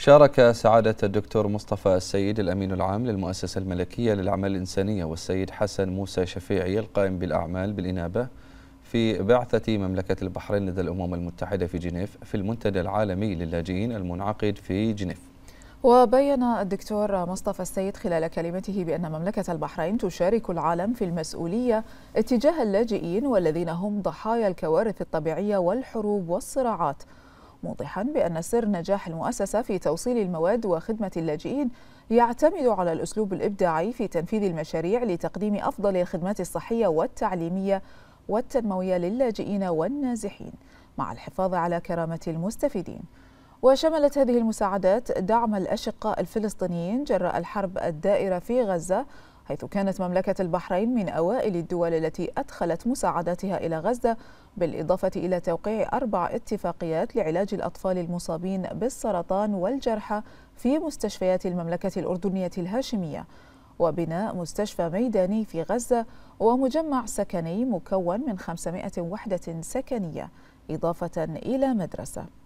شارك سعادة الدكتور مصطفى السيد الأمين العام للمؤسسة الملكية للأعمال الإنسانية والسيد حسن موسى شفيعي القائم بالأعمال بالإنابة في بعثة مملكة البحرين لدى الأمم المتحدة في جنيف في المنتدى العالمي للاجئين المنعقد في جنيف وبين الدكتور مصطفى السيد خلال كلمته بأن مملكة البحرين تشارك العالم في المسؤولية اتجاه اللاجئين والذين هم ضحايا الكوارث الطبيعية والحروب والصراعات موضحا بأن سر نجاح المؤسسة في توصيل المواد وخدمة اللاجئين يعتمد على الأسلوب الإبداعي في تنفيذ المشاريع لتقديم أفضل الخدمات الصحية والتعليمية والتنموية للاجئين والنازحين مع الحفاظ على كرامة المستفيدين وشملت هذه المساعدات دعم الأشقاء الفلسطينيين جراء الحرب الدائرة في غزة حيث كانت مملكة البحرين من أوائل الدول التي أدخلت مساعداتها إلى غزة بالإضافة إلى توقيع أربع اتفاقيات لعلاج الأطفال المصابين بالسرطان والجرحى في مستشفيات المملكة الأردنية الهاشمية وبناء مستشفى ميداني في غزة ومجمع سكني مكون من 500 وحدة سكنية إضافة إلى مدرسة